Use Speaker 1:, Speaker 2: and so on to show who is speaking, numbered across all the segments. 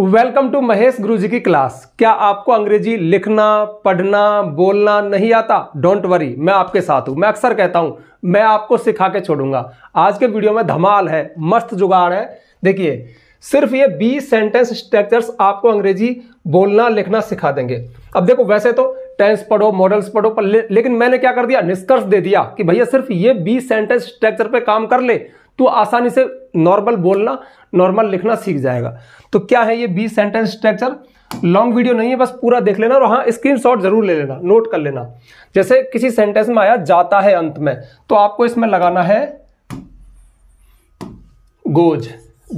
Speaker 1: welcome to Mahesh गुरुजी की class क्या आपको अंग्रेजी लिखना पढ़ना बोलना नहीं आता डोंट वरी मैं आपके साथ हूं मैं अक्सर कहता हूं मैं आपको सिखा के छोड़ूंगा आज के वीडियो में धमाल है मस्त जुगाड़ है देखिए सिर्फ ये 20 सेंटेंस स्ट्रक्चर्स आपको अंग्रेजी बोलना लिखना सिखा देंगे अब देखो वैसे तो टेंस पढ़ो मॉडल्स पढ़ो पर ले, लेकिन मैंने क्या कर दिया निष्कर्ष दे दिया कि भैया सिर्फ ये 20 सेंटेंस स्ट्रक्चर पे काम कर ले तो आसानी से नॉर्मल बोलना नॉर्मल लिखना सीख जाएगा तो क्या है ये बी सेंटेंस स्ट्रक्चर लॉन्ग वीडियो नहीं है बस पूरा देख लेना और हाँ स्क्रीन जरूर ले लेना नोट कर लेना जैसे किसी सेंटेंस में आया जाता है अंत में तो आपको इसमें लगाना है गोज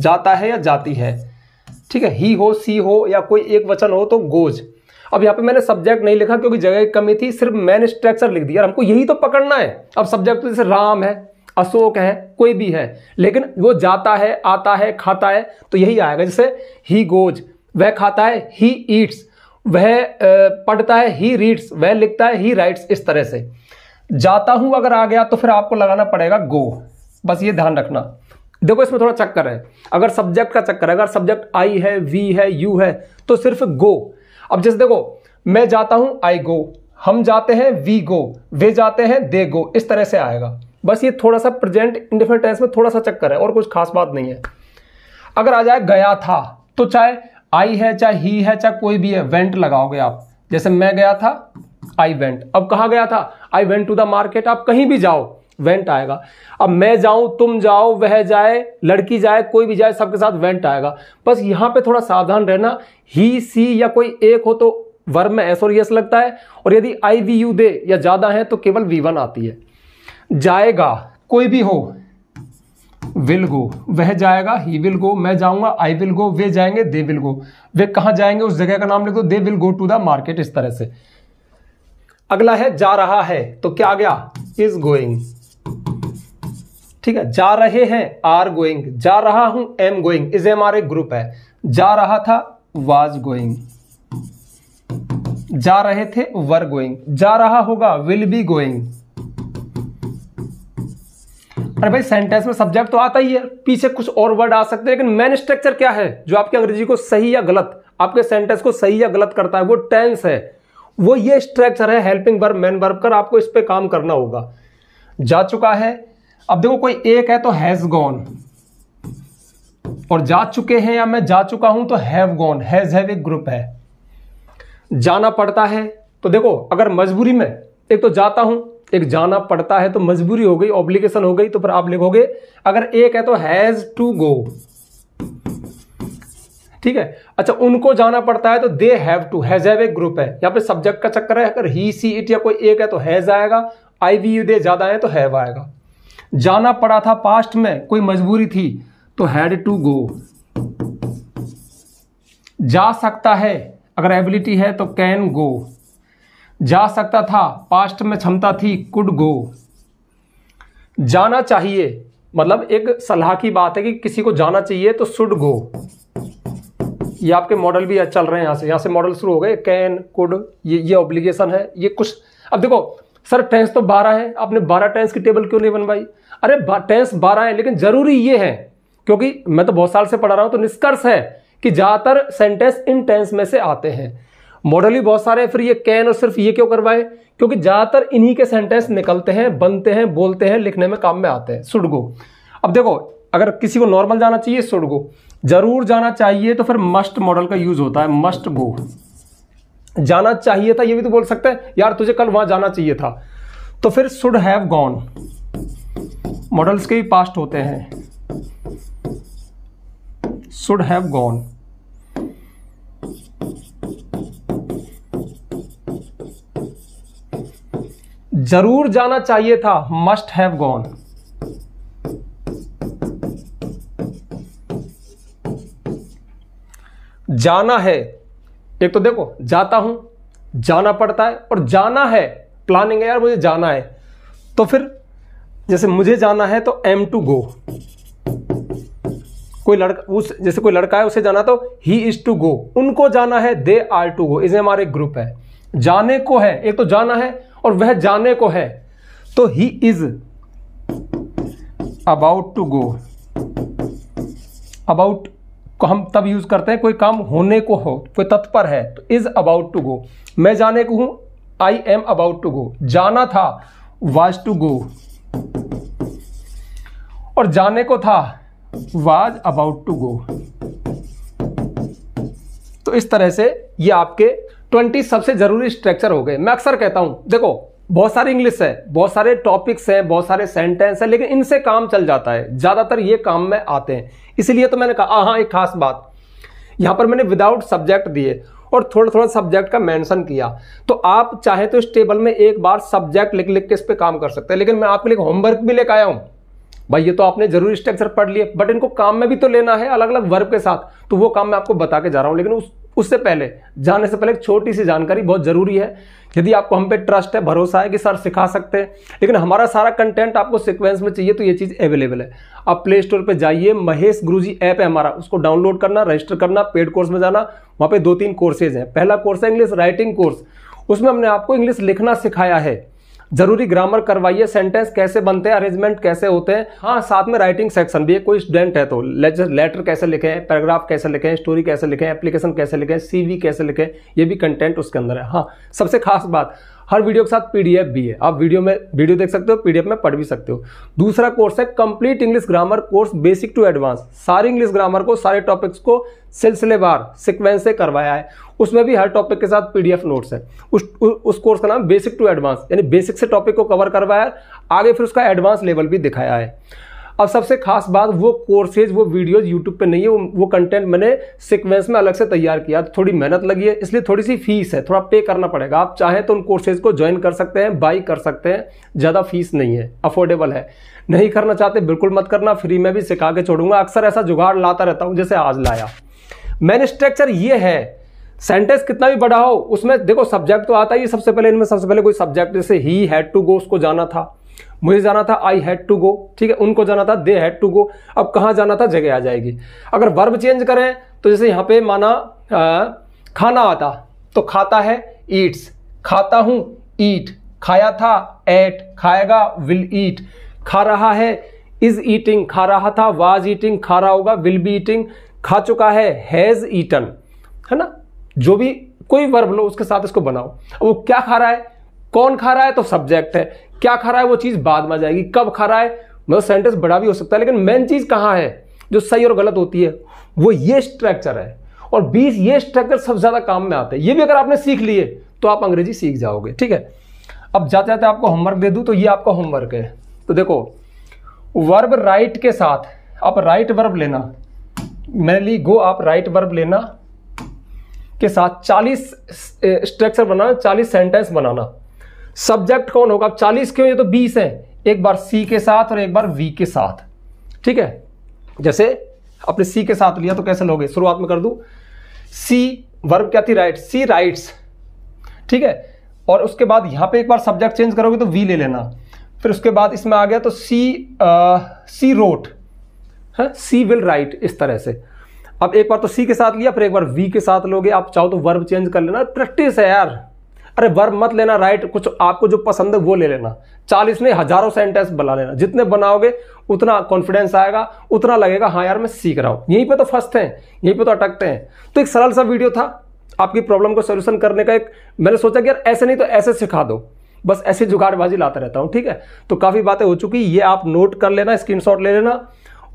Speaker 1: जाता है या जाती है ठीक है ही हो सी हो या कोई एक वचन हो तो गोज अब यहां पे मैंने सब्जेक्ट नहीं लिखा क्योंकि जगह की कमी थी सिर्फ मैंने स्ट्रक्चर लिख दिया हमको यही तो पकड़ना है अब सब्जेक्ट तो जैसे राम है अशोक है कोई भी है लेकिन वो जाता है आता है खाता है तो यही आएगा जैसे ही गोज वह खाता है ही ईट्स वह पढ़ता है ही रीड्स वह लिखता है ही राइट्स इस तरह से जाता हूं अगर आ गया तो फिर आपको लगाना पड़ेगा गो बस ये ध्यान रखना देखो इसमें थोड़ा चक्कर है अगर सब्जेक्ट का चक्कर है अगर सब्जेक्ट आई है वी है यू है तो सिर्फ गो अब जैसे देखो मैं जाता हूं आई गो हम जाते हैं वी गो वे जाते हैं दे गो इस तरह से आएगा बस ये थोड़ा सा प्रेजेंट इंडिफिनिट टेंस में थोड़ा सा चक्कर है और कुछ खास बात नहीं है अगर आ जाए गया था तो चाहे आई है चाहे ही है चाहे कोई भी है वेंट लगाओगे आप जैसे मैं गया था आई वेंट अब कहा गया था I went to the market आप कहीं भी जाओ वेंट आएगा अब मैं जाऊं तुम जाओ वह जाए लड़की जाए कोई भी जाए सबके साथ वेंट आएगा बस यहां पे थोड़ा सावधान रहना ही सी या कोई एक हो तो वर्ब में एस और यस लगता है और यदि आई वी यू दे या ज्यादा है तो केवल वी वन आती है जाएगा कोई भी हो विल गो वह जाएगा ही विल गो मैं जाऊंगा आई विल गो वे जाएंगे दे विल गो वे कहां जाएंगे उस जगह का नाम लिख दो they will go to the market इस तरह से अगला है जा रहा है तो क्या आ गया इज गोइंग ठीक है जा रहे हैं आर गोइंग जा रहा हूं am going is am are एक ग्रुप है जा रहा था वाज गोइंग जा रहे थे वर गोइंग जा रहा होगा विल बी गोइंग अरे भाई सेंटेंस में सब्जेक्ट तो आता ही है पीछे कुछ और वर्ड आ सकते हैं लेकिन मेन स्ट्रक्चर क्या है जो आपकी अंग्रेजी को सही या गलत आपके सेंटेंस को सही या गलत करता है वो टेंस है वो ये स्ट्रक्चर है हेल्पिंग वर्ब मैन वर्ब कर आपको इस पर काम करना होगा जा चुका है अब देखो कोई एक है तो हैज गॉन और जा चुके हैं या मैं जा चुका हूं तो हैव गॉन हैज हैव एक ग्रुप है जाना पड़ता है तो देखो अगर मजबूरी में एक तो जाता हूं एक जाना पड़ता है तो मजबूरी हो गई ऑब्लिगेशन हो गई तो फिर आप लिखोगे अगर एक है तो हैज टू गो ठीक है अच्छा उनको जाना पड़ता है तो they have to has have एक ग्रुप है यहाँ पे सब्जेक्ट का चक्कर है अगर ही सी इट या कोई एक है तो हैज आएगा आई वी यू दे ज्यादा है तो हैव आएगा जाना पड़ा था पास्ट में कोई मजबूरी थी तो हैड टू गो जा सकता है अगर एबिलिटी है तो कैन गो जा सकता था पास्ट में क्षमता थी कुड गो जाना चाहिए मतलब एक सलाह की बात है कि किसी को जाना चाहिए तो सुड गो ये आपके मॉडल भी चल रहे हैं यहां से यहां से मॉडल शुरू हो गए कैन कुड ये ये ऑब्लिगेशन है ये कुछ अब देखो सर टेंस तो बारह है आपने बारह टेंस की टेबल क्यों नहीं बनवाई अरे टेंस बारह है लेकिन जरूरी ये है क्योंकि मैं तो बहुत साल से पढ़ा रहा हूं तो निष्कर्ष है कि ज़्यादातर सेंटेंस इन टेंस में से आते हैं मॉडल भी बहुत सारे हैं फिर ये कैन और सिर्फ ये क्यों करवाए क्योंकि ज़्यादातर इन्हीं के सेंटेंस निकलते हैं बनते हैं बोलते हैं लिखने में काम में आते हैं सुडगो अब देखो अगर किसी को नॉर्मल जाना चाहिए सुडगो जरूर जाना चाहिए तो फिर मस्ट मॉडल का यूज होता है मस्ट गो जाना चाहिए था ये भी तो बोल सकते हैं यार तुझे कल वहां जाना चाहिए था तो फिर सुड हैव गॉन मॉडल्स के भी पास्ट होते हैं सुड हैव गॉन जरूर जाना चाहिए था मस्ट हैव गॉन जाना है एक तो देखो जाता हूं जाना पड़ता है और जाना है प्लानिंग है यार मुझे जाना है तो फिर जैसे मुझे जाना है तो एम टू गो कोई लड़का उस जैसे कोई लड़का है उसे जाना तो ही इज टू गो उनको जाना है दे आर टू गो इसमें हमारे ग्रुप है जाने को है एक तो जाना है और वह जाने को है तो he is about to go about को हम तब यूज करते हैं कोई काम होने को हो कोई तत्पर है तो इज अबाउट टू गो मैं जाने को हूं I am about to go जाना था वाज टू गो और जाने को था वाज अबाउट टू गो तो इस तरह से ये आपके ट्वेंटी सबसे जरूरी स्ट्रक्चर हो गए मैं अक्सर कहता हूं देखो बहुत सारी इंग्लिश है बहुत सारे टॉपिक्स हैं बहुत सारे सेंटेंस हैं लेकिन इनसे काम चल जाता है ज़्यादातर ये काम में आते हैं इसलिए तो मैंने कहा हाँ, हाँ एक खास बात यहां पर मैंने विदाउट सब्जेक्ट दिए और थोड़ा थोड़ा सब्जेक्ट का मेंशन किया तो आप चाहे तो इस टेबल में एक बार सब्जेक्ट लिख लिख के इस पर काम कर सकते हैं लेकिन मैं आपके लिए होमवर्क भी लेकर आया हूं भाई ये तो आपने जरूरी स्ट्रक्चर पढ़ लिए बट इनको काम में भी तो लेना है अलग अलग वर्ब के साथ तो वो काम मैं आपको बता के जा रहा हूँ लेकिन उस उससे पहले जाने से पहले एक छोटी सी जानकारी बहुत ज़रूरी है यदि आपको हम पे ट्रस्ट है भरोसा है कि सर सिखा सकते हैं लेकिन हमारा सारा कंटेंट आपको सिक्वेंस में चाहिए तो ये चीज़ अवेलेबल है आप प्ले स्टोर पर जाइए महेश गुरुजी ऐप है हमारा उसको डाउनलोड करना रजिस्टर करना पेड कोर्स में जाना वहाँ पर दो तीन कोर्सेज हैं पहला कोर्स है इंग्लिश राइटिंग कोर्स उसमें हमने आपको इंग्लिश लिखना सिखाया है जरूरी ग्रामर करवाइए सेंटेंस कैसे बनते हैं अरेंजमेंट कैसे होते हैं हाँ साथ में राइटिंग सेक्शन भी है कोई स्टूडेंट है तो लेटर कैसे लिखें पैराग्राफ कैसे लिखें स्टोरी कैसे लिखें एप्लीकेशन कैसे लिखें सीवी कैसे लिखें ये भी कंटेंट उसके अंदर है हाँ सबसे खास बात हर वीडियो के साथ पीडीएफ भी है आप वीडियो में वीडियो देख सकते हो पीडीएफ में पढ़ भी सकते हो दूसरा कोर्स है complete English grammar course basic to advance सारे इंग्लिश ग्रामर को सारे टॉपिक्स को सिलसिलेवार सिक्वेंस से करवाया है उसमें भी हर टॉपिक के साथ पीडीएफ नोट्स है उस उस कोर्स का नाम बेसिक टू एडवांस यानी बेसिक से टॉपिक को कवर करवाया है आगे फिर उसका एडवांस लेवल भी दिखाया है अब सबसे खास बात वो कोर्सेज वो वीडियोज यूट्यूब पर नहीं है वो, कंटेंट मैंने सिक्वेंस में अलग से तैयार किया तो थोड़ी मेहनत लगी है इसलिए थोड़ी सी फीस है थोड़ा पे करना पड़ेगा आप चाहें तो उन कोर्सेज को ज्वाइन कर सकते हैं बाई कर सकते हैं ज़्यादा फीस नहीं है अफोर्डेबल है नहीं करना चाहते बिल्कुल मत करना फ्री में भी सिखा के छोड़ूंगा अक्सर ऐसा जुगाड़ लाता रहता हूँ जैसे आज लाया मैन स्ट्रक्चर ये है सेंटेंस कितना भी बड़ा हो उसमें देखो सब्जेक्ट तो आता ही सबसे पहले इनमें सबसे पहले कोई सब्जेक्ट जैसे ही हैड टू गो उसको जाना था मुझे जाना था आई हैड टू गो ठीक है उनको जाना था दे हैड टू गो अब कहाँ जाना था जगह आ जाएगी अगर वर्ब चेंज करें तो जैसे यहाँ पे माना आ, खाना आता तो खाता है ईट्स खाता हूँ ईट खाया था एट खाएगा विल ईट खा रहा है इज ईटिंग खा रहा था वाज ईटिंग खा रहा होगा विल बी ईटिंग खा चुका है हैज ईटन है ना जो भी कोई वर्ब लो उसके साथ इसको बनाओ वो क्या खा रहा है कौन खा रहा है तो सब्जेक्ट है क्या खा रहा है वो चीज़ बाद में आ जाएगी कब खा रहा है मतलब सेंटेंस बड़ा भी हो सकता है लेकिन मेन चीज़ कहां है जो सही और गलत होती है वो ये स्ट्रक्चर है और बीस ये स्ट्रक्चर सबसे ज़्यादा काम में आते हैं ये भी अगर आपने सीख लिए तो आप अंग्रेजी सीख जाओगे ठीक है अब जाते जाते आपको होमवर्क दे दू तो ये आपका होमवर्क है तो देखो वर्ब राइट के साथ आप राइट वर्ब लेना मैंने ली गो आप राइट वर्ब लेना के साथ 40 स्ट्रक्चर बनाना 40 सेंटेंस बनाना सब्जेक्ट कौन होगा चालीस क्यों ये तो बीस है एक बार सी के साथ और एक बार वी के साथ ठीक है जैसे अपने सी के साथ लिया तो कैसे लोगे शुरुआत में कर दू सी वर्ब क्या थी राइट सी राइट्स ठीक है और उसके बाद यहां पे एक बार सब्जेक्ट चेंज करोगे तो वी ले लेना फिर उसके बाद इसमें आ गया तो सी सी रोट है सी विल राइट इस तरह से अब एक बार तो सी के साथ लिया फिर एक बार वी के साथ लोगे आप चाहो तो वर्ब चेंज कर लेना प्रैक्टिस है यार अरे वर्ब मत लेना राइट कुछ आपको जो पसंद है वो ले लेना चालीस ने हजारों सेंटेंस बना लेना जितने बनाओगे उतना कॉन्फिडेंस आएगा उतना लगेगा हाँ यार मैं सीख रहा हूँ यहीं पर तो फंसते हैं यहीं पर तो अटकते हैं तो एक सरल सा वीडियो था आपकी प्रॉब्लम को सोल्यूशन करने का एक मैंने सोचा कि यार ऐसे नहीं तो ऐसे सिखा दो बस ऐसे जुगाड़बाजी लाता रहता हूँ ठीक है तो काफ़ी बातें हो चुकी ये आप नोट कर लेना स्क्रीनशॉट ले लेना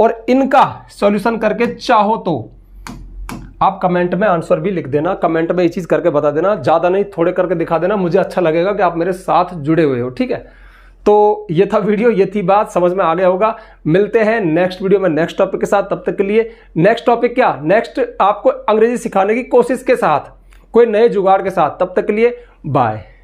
Speaker 1: और इनका सॉल्यूशन करके चाहो तो आप कमेंट में आंसर भी लिख देना कमेंट में ये चीज़ करके बता देना ज़्यादा नहीं थोड़े करके दिखा देना मुझे अच्छा लगेगा कि आप मेरे साथ जुड़े हुए हो ठीक है तो ये था वीडियो ये थी बात समझ में आ गया होगा मिलते हैं नेक्स्ट वीडियो में नेक्स्ट टॉपिक के साथ तब तक के लिए नेक्स्ट टॉपिक क्या नेक्स्ट आपको अंग्रेजी सिखाने की कोशिश के साथ कोई नए जुगाड़ के साथ तब तक के लिए बाय